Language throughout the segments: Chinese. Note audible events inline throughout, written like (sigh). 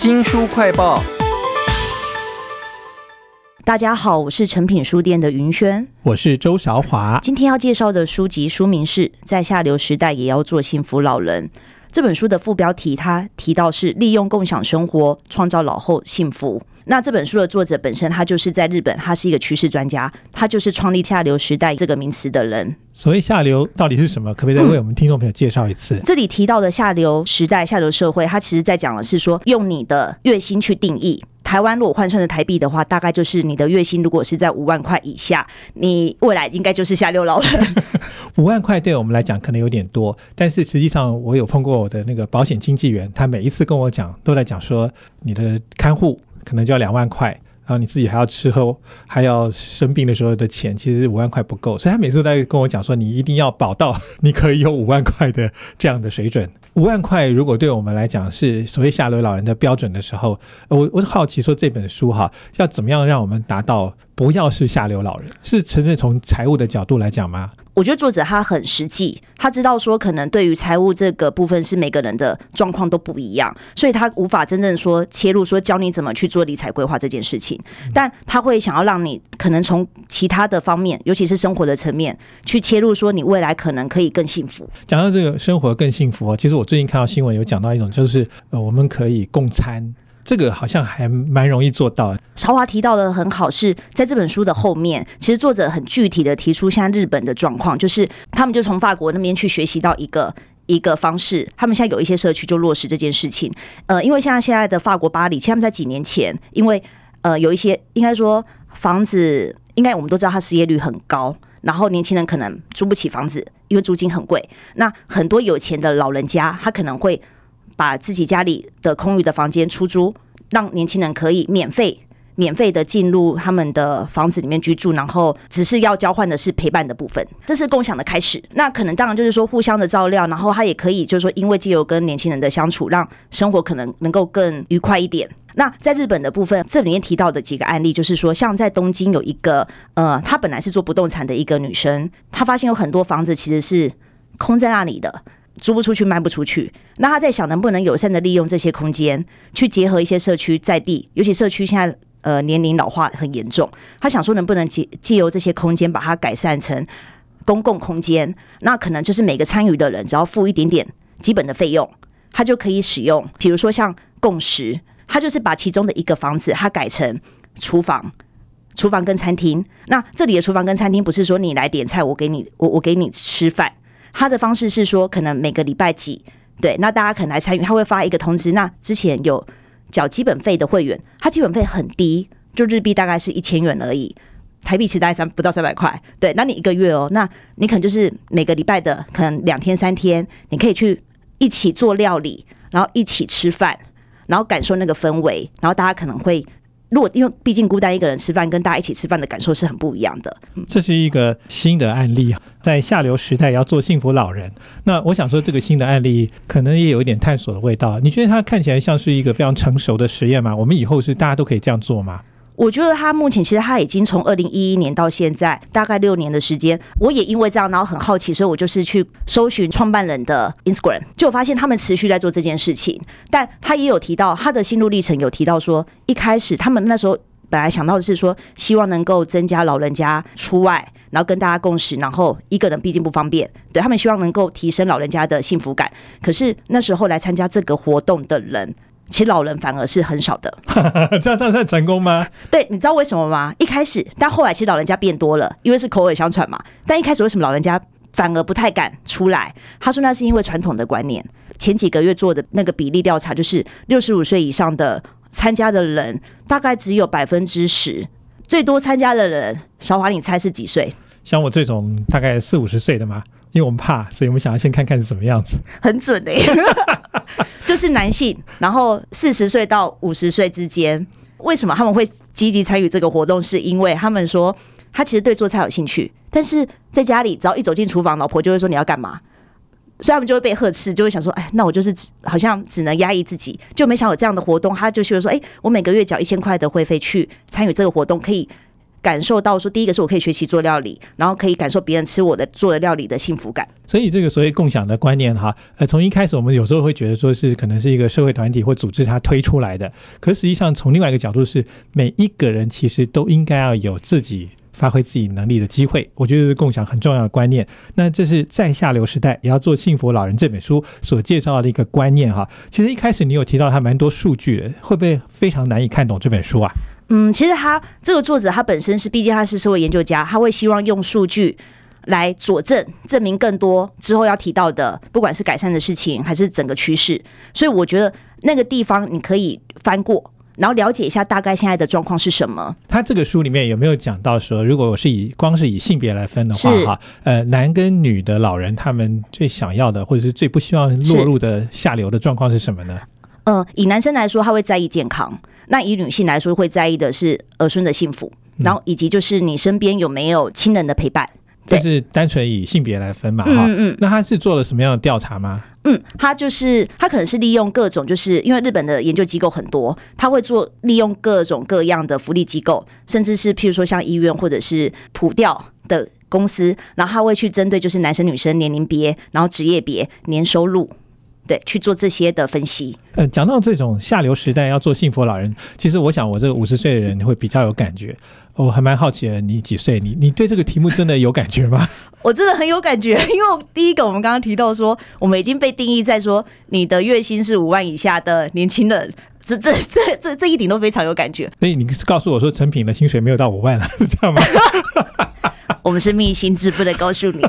新书快报，大家好，我是诚品书店的云轩，我是周韶华。今天要介绍的书籍书名是《在下流时代也要做幸福老人》。这本书的副标题，它提到是利用共享生活创造老后幸福。那这本书的作者本身，他就是在日本，他是一个趋势专家，他就是创立“下流时代”这个名词的人。所谓“下流”，到底是什么？可不可以再为我们听众朋友介绍一次？这里提到的“下流时代”、“下流社会”，它其实在讲的是说用你的月薪去定义。台湾如果换算成台币的话，大概就是你的月薪如果是在五万块以下，你未来应该就是下流老人。五万块对我们来讲可能有点多，但是实际上我有碰过我的那个保险经纪人，他每一次跟我讲，都在讲说你的看护。可能就要两万块，然后你自己还要吃喝，还要生病的时候的钱，其实五万块不够。所以他每次都在跟我讲说，你一定要保到 (laughs) 你可以有五万块的这样的水准。五万块如果对我们来讲是所谓下流老人的标准的时候，我我是好奇说这本书哈，要怎么样让我们达到不要是下流老人，是纯粹从财务的角度来讲吗？我觉得作者他很实际，他知道说可能对于财务这个部分是每个人的状况都不一样，所以他无法真正说切入说教你怎么去做理财规划这件事情，但他会想要让你可能从其他的方面，尤其是生活的层面去切入，说你未来可能可以更幸福。讲到这个生活更幸福啊，其实我最近看到新闻有讲到一种，就是呃，我们可以共餐。这个好像还蛮容易做到。曹华提到的很好，是在这本书的后面。其实作者很具体的提出，现在日本的状况就是，他们就从法国那边去学习到一个一个方式。他们现在有一些社区就落实这件事情。呃，因为像现在的法国巴黎，其实他们在几年前，因为呃有一些应该说房子，应该我们都知道它失业率很高，然后年轻人可能租不起房子，因为租金很贵。那很多有钱的老人家，他可能会。把自己家里的空余的房间出租，让年轻人可以免费、免费的进入他们的房子里面居住，然后只是要交换的是陪伴的部分，这是共享的开始。那可能当然就是说互相的照料，然后他也可以就是说因为既有跟年轻人的相处，让生活可能能够更愉快一点。那在日本的部分，这里面提到的几个案例，就是说像在东京有一个呃，她本来是做不动产的一个女生，她发现有很多房子其实是空在那里的。租不出去，卖不出去，那他在想能不能友善的利用这些空间，去结合一些社区在地，尤其社区现在呃年龄老化很严重，他想说能不能借借由这些空间把它改善成公共空间，那可能就是每个参与的人只要付一点点基本的费用，他就可以使用，比如说像共识，他就是把其中的一个房子他改成厨房，厨房跟餐厅，那这里的厨房跟餐厅不是说你来点菜，我给你，我我给你吃饭。他的方式是说，可能每个礼拜几，对，那大家可能来参与，他会发一个通知。那之前有缴基本费的会员，他基本费很低，就日币大概是一千元而已，台币其实大概三不到三百块。对，那你一个月哦，那你可能就是每个礼拜的可能两天三天，你可以去一起做料理，然后一起吃饭，然后感受那个氛围，然后大家可能会。如果因为毕竟孤单一个人吃饭，跟大家一起吃饭的感受是很不一样的。这是一个新的案例啊，在下流时代要做幸福老人。那我想说，这个新的案例可能也有一点探索的味道。你觉得它看起来像是一个非常成熟的实验吗？我们以后是大家都可以这样做吗？我觉得他目前其实他已经从二零一一年到现在大概六年的时间，我也因为这样，然后很好奇，所以我就是去搜寻创办人的 Instagram，就发现他们持续在做这件事情。但他也有提到他的心路历程，有提到说一开始他们那时候本来想到的是说，希望能够增加老人家出外，然后跟大家共识，然后一个人毕竟不方便，对他们希望能够提升老人家的幸福感。可是那时候来参加这个活动的人。其实老人反而是很少的，(laughs) 这样这样算成功吗？对，你知道为什么吗？一开始，但后来其实老人家变多了，因为是口耳相传嘛。但一开始为什么老人家反而不太敢出来？他说那是因为传统的观念。前几个月做的那个比例调查，就是六十五岁以上的参加的人，大概只有百分之十，最多参加的人，韶华，你猜是几岁？像我这种大概四五十岁的嘛。因为我们怕，所以我们想要先看看是什么样子。很准嘞，(laughs) 就是男性，然后四十岁到五十岁之间，为什么他们会积极参与这个活动？是因为他们说他其实对做菜有兴趣，但是在家里只要一走进厨房，老婆就会说你要干嘛，所以他们就会被呵斥，就会想说，哎，那我就是好像只能压抑自己，就没想有这样的活动。他就说说，哎，我每个月缴一千块的会费去参与这个活动，可以。感受到说，第一个是我可以学习做料理，然后可以感受别人吃我的做的料理的幸福感。所以这个所谓共享的观念哈，呃，从一开始我们有时候会觉得说是可能是一个社会团体或组织它推出来的，可实际上从另外一个角度是每一个人其实都应该要有自己发挥自己能力的机会。我觉得共享很重要的观念。那这是在下流时代也要做幸福老人这本书所介绍的一个观念哈。其实一开始你有提到它蛮多数据的，会不会非常难以看懂这本书啊？嗯，其实他这个作者他本身是，毕竟他是社会研究家，他会希望用数据来佐证，证明更多之后要提到的，不管是改善的事情，还是整个趋势。所以我觉得那个地方你可以翻过，然后了解一下大概现在的状况是什么。他这个书里面有没有讲到说，如果我是以光是以性别来分的话，哈，呃，男跟女的老人他们最想要的，或者是最不希望落入的下流的状况是什么呢？嗯，以男生来说，他会在意健康；那以女性来说，会在意的是儿孙的幸福，然后以及就是你身边有没有亲人的陪伴。这是单纯以性别来分嘛？哈，嗯嗯。那他是做了什么样的调查吗？嗯，他就是他可能是利用各种，就是因为日本的研究机构很多，他会做利用各种各样的福利机构，甚至是譬如说像医院或者是普调的公司，然后他会去针对就是男生女生年龄别，然后职业别，年收入。对，去做这些的分析。呃，讲到这种下流时代要做幸福老人，其实我想我这个五十岁的人会比较有感觉。我还蛮好奇的，你几岁？你你对这个题目真的有感觉吗？(laughs) 我真的很有感觉，(laughs) 因为第一个我们刚刚提到说，我们已经被定义在说你的月薪是五万以下的年轻人，这这这这这一点都非常有感觉。所以你告诉我说，成品的薪水没有到五万了，是 (laughs) 这样吗？(laughs) 我们是秘心支付的，告诉你。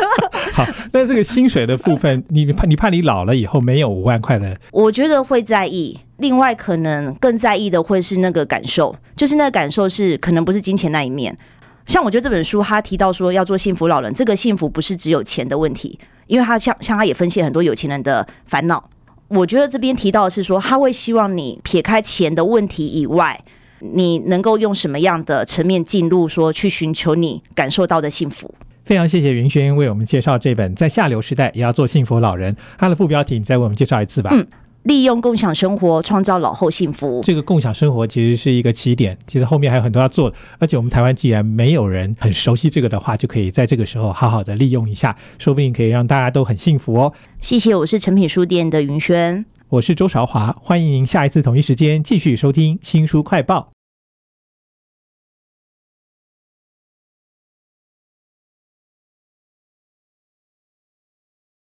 (laughs) 好，那这个薪水的部分，你怕你怕你老了以后没有五万块的？我觉得会在意，另外可能更在意的会是那个感受，就是那个感受是可能不是金钱那一面。像我觉得这本书他提到说要做幸福老人，这个幸福不是只有钱的问题，因为他像像他也分析很多有钱人的烦恼。我觉得这边提到是说他会希望你撇开钱的问题以外。你能够用什么样的层面进入，说去寻求你感受到的幸福？非常谢谢云轩为我们介绍这本《在下流时代也要做幸福老人》，它的副标题你再为我们介绍一次吧。嗯，利用共享生活创造老后幸福。这个共享生活其实是一个起点，其实后面还有很多要做。而且我们台湾既然没有人很熟悉这个的话，就可以在这个时候好好的利用一下，说不定可以让大家都很幸福哦。谢谢，我是诚品书店的云轩。我是周韶华，欢迎您下一次同一时间继续收听《新书快报》。